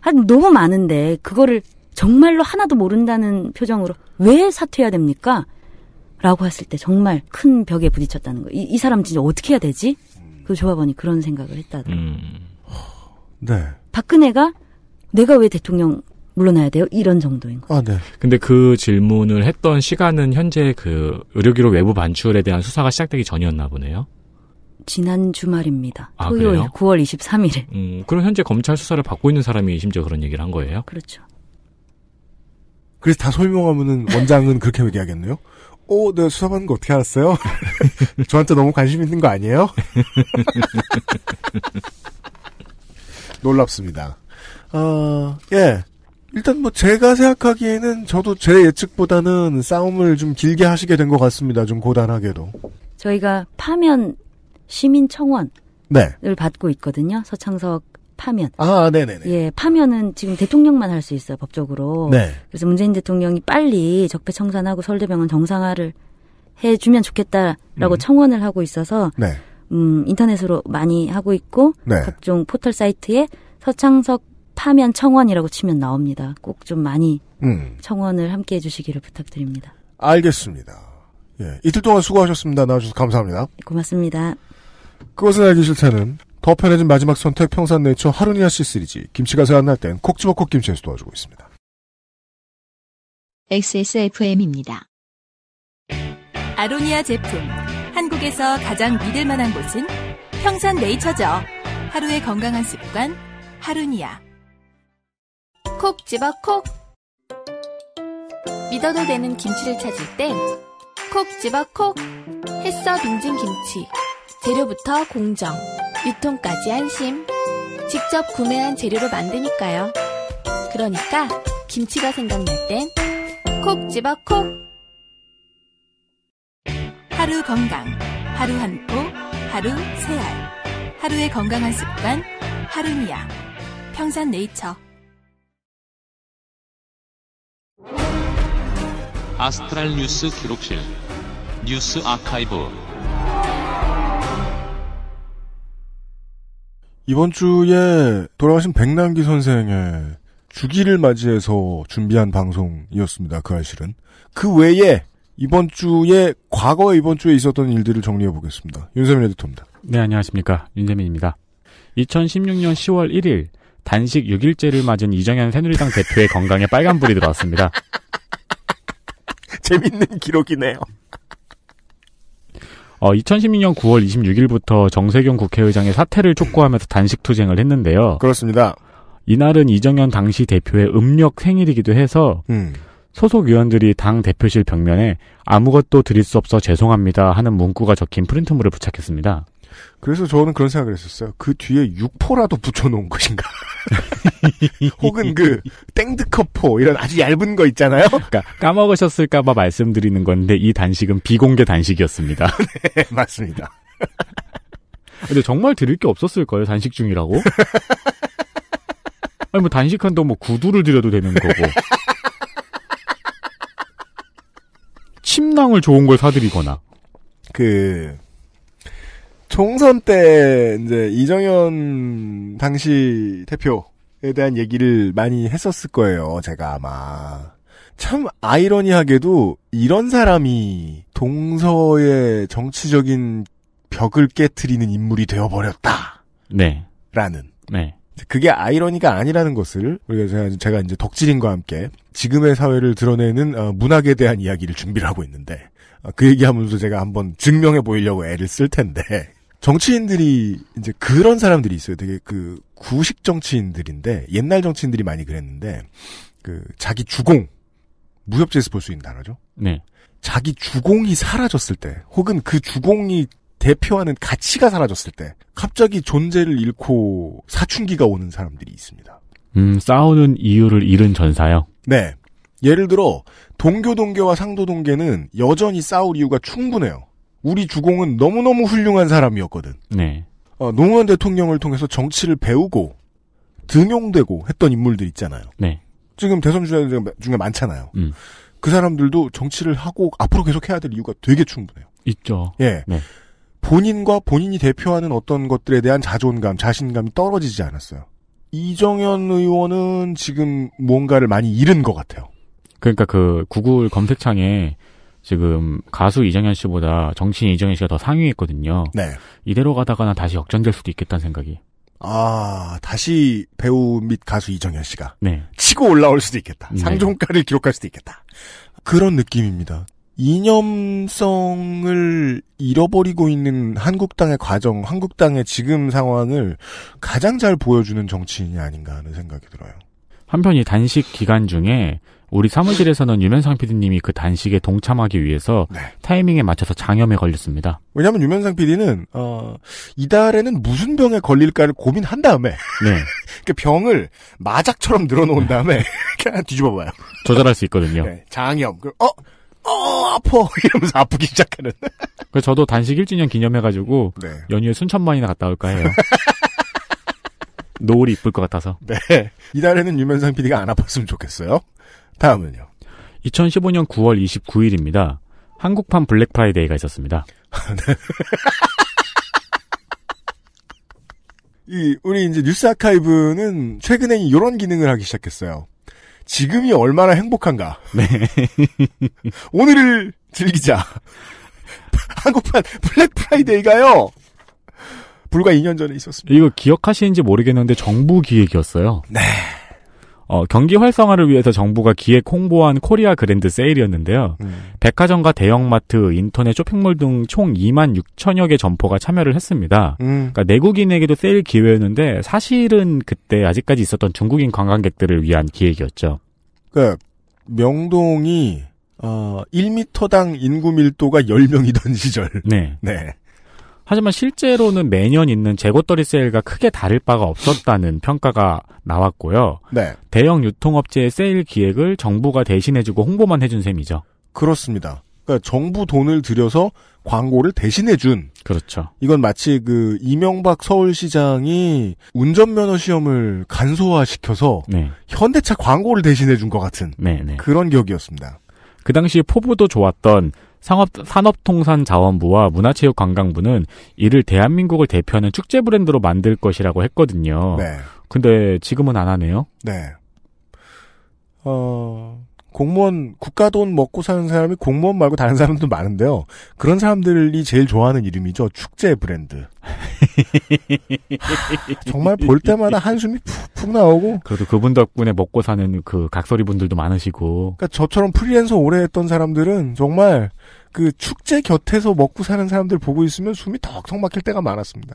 한 너무 많은데 그거를 정말로 하나도 모른다는 표정으로 왜 사퇴해야 됩니까? 라고 했을 때 정말 큰 벽에 부딪혔다는 거. 이, 이 사람 진짜 어떻게 해야 되지? 그 조합원이 그런 생각을 했다. 음. 네. 박근혜가 내가 왜 대통령 물러나야 돼요? 이런 정도인 거예요. 아, 네. 근데 그 질문을 했던 시간은 현재 그 의료기록 외부 반출에 대한 수사가 시작되기 전이었나 보네요. 지난 주말입니다. 아, 토요일 그래요? 9월 23일에. 음, 그럼 현재 검찰 수사를 받고 있는 사람이 심지어 그런 얘기를 한 거예요? 그렇죠. 그래서 다 설명하면은 원장은 그렇게 얘기하겠네요. 오, 어, 내가 네, 수사받는 거 어떻게 알았어요? [LAUGHS] 저한테 너무 관심 있는 거 아니에요? [LAUGHS] 놀랍습니다. 어, 예. 일단 뭐 제가 생각하기에는 저도 제 예측보다는 싸움을 좀 길게 하시게 된 것 같습니다. 좀 고단하게도. 저희가 파면 시민청원을 네. 받고 있거든요. 서창석 파면. 아, 네 네네. 예, 파면은 지금 대통령만 할 수 있어요, 법적으로. 네. 그래서 문재인 대통령이 빨리 적폐청산하고 서울대병원 정상화를 해주면 좋겠다라고 음. 청원을 하고 있어서. 네. 음, 인터넷으로 많이 하고 있고. 네. 각종 포털 사이트에 서창석 파면 청원이라고 치면 나옵니다. 꼭 좀 많이 음. 청원을 함께 해주시기를 부탁드립니다. 알겠습니다. 예, 이틀 동안 수고하셨습니다. 나와주셔서 감사합니다. 고맙습니다. 그것은 알기 싫다는 더 편해진 마지막 선택 평산 네이처 하루니아 시리즈 김치가 생각날 땐 콕 집어 콕 김치에서 도와주고 있습니다. XSFM입니다. 아로니아 제품 한국에서 가장 믿을 만한 곳은 평산 네이처죠. 하루의 건강한 습관 하루니아 콕 집어 콕 믿어도 되는 김치를 찾을 땐 콕 집어 콕 햇서 빙진 김치 재료부터 공정 유통까지 안심. 직접 구매한 재료로 만드니까요. 그러니까 김치가 생각날 땐 콕 집어 콕. 하루 건강. 하루 한 포, 하루 세 알. 하루의 건강한 습관. 하루미야. 평산 네이처. 아스트랄 뉴스 기록실. 뉴스 아카이브. 이번 주에 돌아가신 백남기 선생의 주기를 맞이해서 준비한 방송이었습니다. 그 사실은. 그 외에 이번 주에 과거 이번 주에 있었던 일들을 정리해 보겠습니다. 윤세민 에디터입니다. 네, 안녕하십니까. 윤세민입니다. 2016년 10월 1일 단식 6일째를 맞은 이정현 새누리당 대표의 건강에 빨간불이 들어왔습니다. [LAUGHS] 재밌는 기록이네요. 어, 2016년 9월 26일부터 정세균 국회의장의 사퇴를 촉구하면서 단식 투쟁을 했는데요. 그렇습니다. 이날은 이정현 당시 대표의 음력 생일이기도 해서 음. 소속 의원들이 당 대표실 벽면에 아무것도 드릴 수 없어 죄송합니다 하는 문구가 적힌 프린트물을 부착했습니다. 그래서 저는 그런 생각을 했었어요. 그 뒤에 육포라도 붙여놓은 것인가. [LAUGHS] 혹은 그 땡드커포 이런 아주 얇은 거 있잖아요. 그러니까 까먹으셨을까봐 말씀드리는 건데 이 단식은 비공개 단식이었습니다. [LAUGHS] 네, 맞습니다. 근데 정말 드릴 게 없었을 거예요. 단식 중이라고. 아니 뭐 단식한다고 뭐 구두를 드려도 되는 거고. 침낭을 좋은 걸 사드리거나. 그 총선 때 이제 이정현 당시 대표에 대한 얘기를 많이 했었을 거예요. 제가 아마 참 아이러니하게도 이런 사람이 동서의 정치적인 벽을 깨뜨리는 인물이 되어버렸다. 네. 라는. 네. 그게 아이러니가 아니라는 것을 우리가 제가, 제가 이제 덕질인과 함께 지금의 사회를 드러내는 어, 문학에 대한 이야기를 준비를 하고 있는데 어, 그 얘기하면서 제가 한번 증명해 보이려고 애를 쓸 텐데 정치인들이 이제 그런 사람들이 있어요. 되게 그 구식 정치인들인데 옛날 정치인들이 많이 그랬는데 그 자기 주공 무협지에서 볼 수 있는 단어죠. 네. 자기 주공이 사라졌을 때 혹은 그 주공이 대표하는 가치가 사라졌을 때 갑자기 존재를 잃고 사춘기가 오는 사람들이 있습니다. 음, 싸우는 이유를 잃은 전사요? 네. 예를 들어 동교 동계와 상도 동계는 여전히 싸울 이유가 충분해요. 우리 주공은 너무너무 훌륭한 사람이었거든. 네. 어, 노무현 대통령을 통해서 정치를 배우고 등용되고 했던 인물들 있잖아요. 네. 지금 대선 주자들 중에 많잖아요. 음. 그 사람들도 정치를 하고 앞으로 계속 해야 될 이유가 되게 충분해요. 있죠. 예. 네. 본인과 본인이 대표하는 어떤 것들에 대한 자존감, 자신감이 떨어지지 않았어요. 이정현 의원은 지금 뭔가를 많이 잃은 것 같아요. 그러니까 그 구글 검색창에 지금 가수 이정현 씨보다 정치인 이정현 씨가 더 상위에 있거든요. 네. 이대로 가다가는 다시 역전될 수도 있겠다는 생각이. 아, 다시 배우 및 가수 이정현 씨가 네. 치고 올라올 수도 있겠다. 네. 상종가를 기록할 수도 있겠다. 그런 느낌입니다. 이념성을 잃어버리고 있는 한국당의 과정, 한국당의 지금 상황을 가장 잘 보여주는 정치인이 아닌가 하는 생각이 들어요. 한편 이 단식 기간 중에 우리 사무실에서는 유면상 PD님이 그 단식에 동참하기 위해서 네. 타이밍에 맞춰서 장염에 걸렸습니다. 왜냐하면 유면상 PD는 어, 이달에는 무슨 병에 걸릴까를 고민한 다음에 네. 그 [LAUGHS] 병을 마작처럼 늘어놓은 네. 다음에 그냥 뒤집어봐요. 조절할 수 있거든요. 네. 장염. 어. 어, 아퍼! [LAUGHS] 이러면서 아프기 시작하는. 그래서 저도 단식 1주년 기념해가지고, 네. 연휴에 순천만이나 갔다 올까 해요. 노을이 이쁠 것 같아서. 네. 이달에는 유면상 PD가 안 아팠으면 좋겠어요. 다음은요. 2015년 9월 29일입니다. 한국판 블랙 프라이데이가 있었습니다. [LAUGHS] 이, 우리 이제 뉴스 아카이브는 최근에 이런 기능을 하기 시작했어요. 지금이 얼마나 행복한가. 네. [LAUGHS] 오늘을 즐기자. [LAUGHS] 한국판 블랙 프라이데이가요. 불과 2년 전에 있었습니다. 이거 기억하시는지 모르겠는데 정부 기획이었어요. 네. 어, 경기 활성화를 위해서 정부가 기획 홍보한 코리아 그랜드 세일이었는데요. 음. 백화점과 대형마트, 인터넷 쇼핑몰 등 총 2만 6천여 개 점포가 참여를 했습니다. 음. 그러니까 내국인에게도 세일 기회였는데 사실은 그때 아직까지 있었던 중국인 관광객들을 위한 기획이었죠. 그 명동이 어, 1미터당 인구 밀도가 10명이던 [LAUGHS] 시절. 네. 네. 하지만 실제로는 매년 있는 재고떨이 세일과 크게 다를 바가 없었다는 평가가 나왔고요. 네. 대형 유통업체의 세일 기획을 정부가 대신해주고 홍보만 해준 셈이죠. 그렇습니다. 그러니까 정부 돈을 들여서 광고를 대신해준. 그렇죠. 이건 마치 그 이명박 서울시장이 운전면허 시험을 간소화시켜서 네. 현대차 광고를 대신해준 것 같은 네, 네. 그런 기억이었습니다그 당시 포부도 좋았던 상업, 산업통산자원부와 문화체육관광부는 이를 대한민국을 대표하는 축제 브랜드로 만들 것이라고 했거든요. 네. 근데 지금은 안 하네요. 네. 어, 공무원 국가 돈 먹고 사는 사람이 공무원 말고 다른 사람도 많은데요. 그런 사람들이 제일 좋아하는 이름이죠. 축제 브랜드. 하, 정말 볼 때마다 한숨이 푹푹 나오고. 그래도 그분 덕분에 먹고 사는 그 각설이 분들도 많으시고. 그러니까 저처럼 프리랜서 오래 했던 사람들은 정말 그 축제 곁에서 먹고 사는 사람들 보고 있으면 숨이 턱턱 막힐 때가 많았습니다.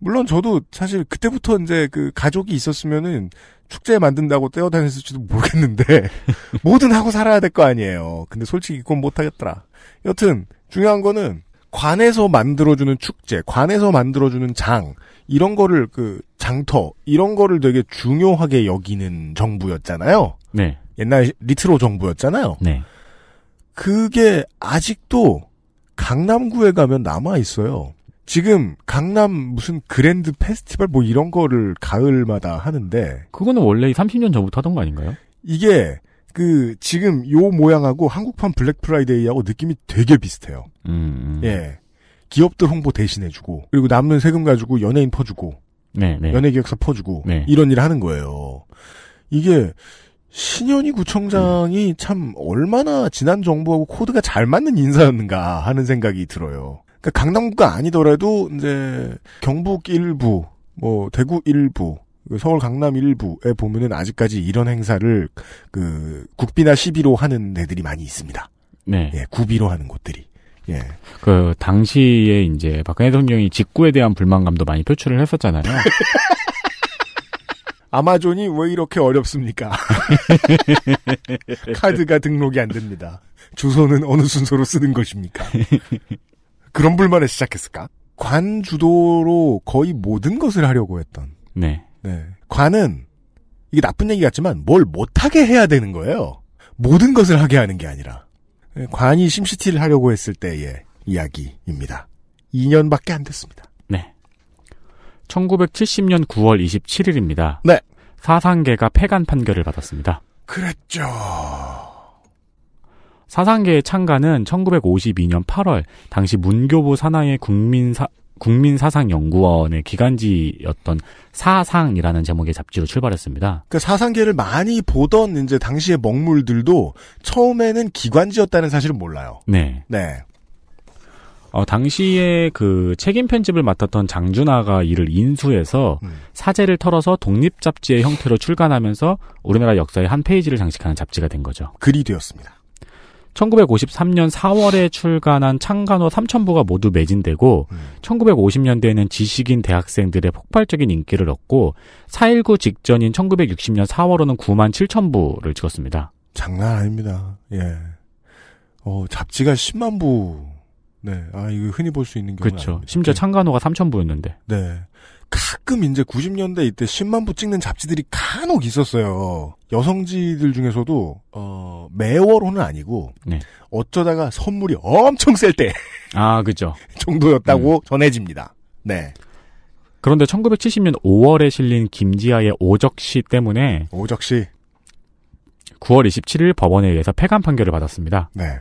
물론 저도 사실 그때부터 이제 그 가족이 있었으면은 축제 만든다고 떼어다녔을지도 모르겠는데 [LAUGHS] 뭐든 하고 살아야 될 거 아니에요. 근데 솔직히 그건 못하겠더라. 여튼 중요한 거는 관에서 만들어주는 축제, 관에서 만들어주는 장 이런 거를 그 장터 이런 거를 되게 중요하게 여기는 정부였잖아요. 네. 옛날 리트로 정부였잖아요. 네. 그게 아직도 강남구에 가면 남아 있어요. 지금 강남 무슨 그랜드 페스티벌 뭐 이런 거를 가을마다 하는데 그거는 원래 30년 전부터 하던 거 아닌가요? 이게 그 지금 요 모양하고 한국판 블랙 프라이데이하고 느낌이 되게 비슷해요. 음, 음, 예. 기업들 홍보 대신해주고 그리고 남는 세금 가지고 연예인 퍼주고 네, 네. 연예기획사 퍼주고 네. 이런 일을 하는 거예요. 이게 신현희 구청장이 음. 참 얼마나 지난 정부하고 코드가 잘 맞는 인사였는가 하는 생각이 들어요. 그러니까 강남구가 아니더라도 이제 경북 일부, 뭐 대구 일부, 그 서울 강남 일부에 보면은 아직까지 이런 행사를 그 국비나 시비로 하는 애들이 많이 있습니다. 네. 예, 구비로 하는 곳들이. 예. 그 당시에 이제 박근혜 대통령이 직구에 대한 불만감도 많이 표출을 했었잖아요. [LAUGHS] 아마존이 왜 이렇게 어렵습니까? [LAUGHS] 카드가 등록이 안 됩니다. 주소는 어느 순서로 쓰는 것입니까? [LAUGHS] 그런 불만에 시작했을까? 관 주도로 거의 모든 것을 하려고 했던. 네. 네. 관은 이게 나쁜 얘기 같지만 뭘 못하게 해야 되는 거예요. 모든 것을 하게 하는 게 아니라. 네, 관이 심시티를 하려고 했을 때의 이야기입니다. 2년밖에 안 됐습니다. 네. 1970년 9월 27일입니다. 네. 사상계가 폐간 판결을 받았습니다. 그랬죠. 사상계의 창간은 1952년 8월 당시 문교부 산하의 국민사 국민사상연구원의 기간지였던 사상이라는 제목의 잡지로 출발했습니다. 그 사상계를 많이 보던 이제 당시의 먹물들도 처음에는 기관지였다는 사실은 몰라요. 네. 네. 어, 당시에 그 책임 편집을 맡았던 장준하가 이를 인수해서 음. 사제를 털어서 독립 잡지의 형태로 출간하면서 우리나라 역사의 한 페이지를 장식하는 잡지가 된 거죠. 글이 되었습니다. 1953년 4월에 출간한 창간호 3천부가 0 0 모두 매진되고 음. 1950년대에는 지식인 대학생들의 폭발적인 인기를 얻고 4.19 직전인 1960년 4월에는 9만 7천부를 0 0 찍었습니다. 장난 아닙니다. 예. 어, 잡지가 10만 부. 네. 아, 이거 흔히 볼 수 있는 경우. 그렇죠. 심지어 예. 창간호가 3천부였는데. 네. 가끔 이제 90년대 이때 10만 부 찍는 잡지들이 간혹 있었어요. 여성지들 중에서도 어 매월호는 아니고 네. 어쩌다가 선물이 엄청 셀 때 아, 그죠. [LAUGHS] 정도였다고 음. 전해집니다. 네. 그런데 1970년 5월에 실린 김지아의 오적시 때문에 오적시 9월 27일 법원에 의해서 폐간 판결을 받았습니다. 네.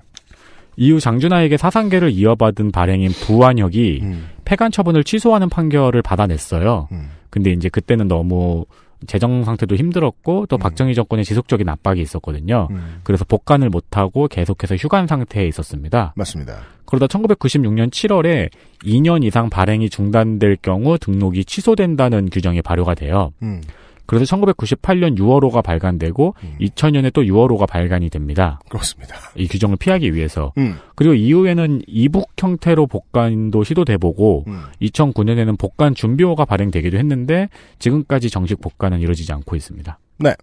이후 장준하에게 사상계를 이어받은 발행인 부완혁이 음. 폐간 처분을 취소하는 판결을 받아냈어요. 음. 근데 이제 그때는 너무 재정 상태도 힘들었고 또 음. 박정희 정권의 지속적인 압박이 있었거든요. 음. 그래서 복관을 못하고 계속해서 휴관 상태에 있었습니다. 맞습니다. 그러다 1996년 7월에 2년 이상 발행이 중단될 경우 등록이 취소된다는 규정이 발효가 돼요. 음. 그래서 1998년 6월호가 발간되고 음. 2000년에 또 6월호가 발간이 됩니다. 그렇습니다. 이 규정을 피하기 위해서. 음. 그리고 이후에는 이북 형태로 복간도 시도돼보고 음. 2009년에는 복간 준비호가 발행되기도 했는데 지금까지 정식 복간은 이루어지지 않고 있습니다. 네.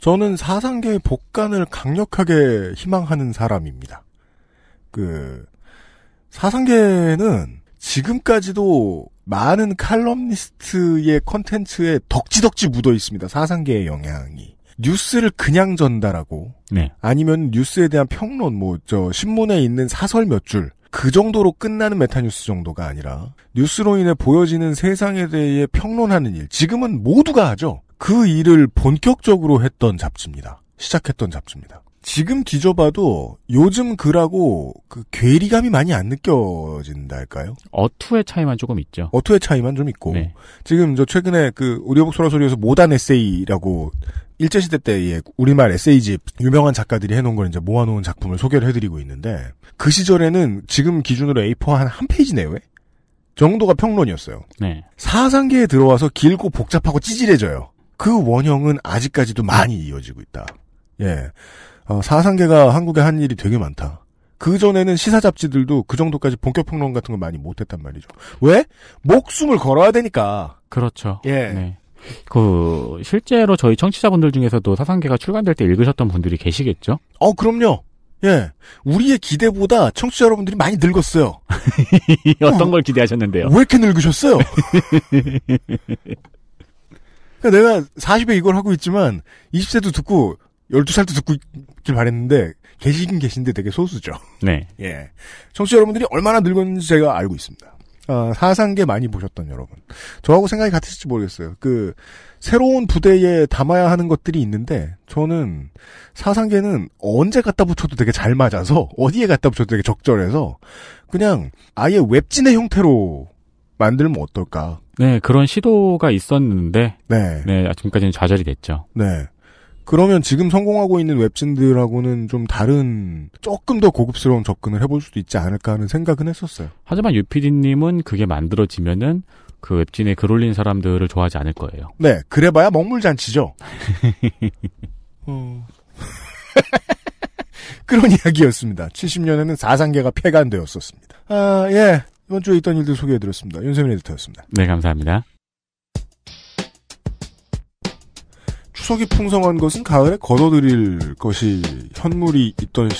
저는 사상계의 복간을 강력하게 희망하는 사람입니다. 그 사상계는 지금까지도 많은 칼럼니스트의 컨텐츠에 덕지덕지 묻어 있습니다. 사상계의 영향이. 뉴스를 그냥 전달하고 네. 아니면 뉴스에 대한 평론 뭐 저 신문에 있는 사설 몇 줄 그 정도로 끝나는 메타뉴스 정도가 아니라 뉴스로 인해 보여지는 세상에 대해 평론하는 일 지금은 모두가 하죠. 그 일을 본격적으로 했던 잡지입니다. 시작했던 잡지입니다. 지금 뒤져봐도 요즘 글하고 그 괴리감이 많이 안느껴진다할까요 어투의 차이만 조금 있죠. 어투의 차이만 좀 있고 네. 지금 저 최근에 그 오디오북 소라소리에서 모단 에세이라고 일제시대 때의 우리말 에세이집 유명한 작가들이 해놓은 걸 이제 모아놓은 작품을 소개를 해드리고 있는데 그 시절에는 지금 기준으로 A4 한 한 페이지 내외 정도가 평론이었어요. 네. 사상계에 들어와서 길고 복잡하고 찌질해져요. 그 원형은 아직까지도 많이 이어지고 있다. 예. 어, 사상계가 한국에 한 일이 되게 많다. 그 전에는 시사 잡지들도 그 정도까지 본격 평론 같은 걸 많이 못했단 말이죠. 왜? 목숨을 걸어야 되니까. 그렇죠. 예. 네. 그 실제로 저희 청취자분들 중에서도 사상계가 출간될 때 읽으셨던 분들이 계시겠죠? 어, 그럼요. 예. 우리의 기대보다 청취자 여러분들이 많이 늙었어요. [LAUGHS] 어떤 어, 걸 기대하셨는데요? 왜 이렇게 늙으셨어요? [LAUGHS] 그러니까 내가 40에 이걸 하고 있지만 20세도 듣고 12살 때 듣고 있길 바랬는데, 계시긴 계신데 되게 소수죠. 네. [LAUGHS] 예. 청취자 여러분들이 얼마나 늙었는지 제가 알고 있습니다. 아, 사상계 많이 보셨던 여러분. 저하고 생각이 같으실지 모르겠어요. 그, 새로운 부대에 담아야 하는 것들이 있는데, 저는 사상계는 언제 갖다 붙여도 되게 잘 맞아서, 어디에 갖다 붙여도 되게 적절해서, 그냥 아예 웹진의 형태로 만들면 어떨까. 네, 그런 시도가 있었는데, 네. 네, 지금까지는 좌절이 됐죠. 네. 그러면 지금 성공하고 있는 웹진들하고는 좀 다른 조금 더 고급스러운 접근을 해볼 수도 있지 않을까 하는 생각은 했었어요. 하지만 유피디님은 그게 만들어지면은 그 웹진에 글 올린 사람들을 좋아하지 않을 거예요. 네, 그래봐야 먹물잔치죠. [LAUGHS] 어... [LAUGHS] 그런 이야기였습니다. 70년에는 사상계가 폐간되었었습니다. 아, 예. 이번 주에 있던 일들 소개해드렸습니다. 윤세민 에디터였습니다. 네, 감사합니다. 수석이 풍성한 것은 가을에 걷어들일 것이 현물이 있던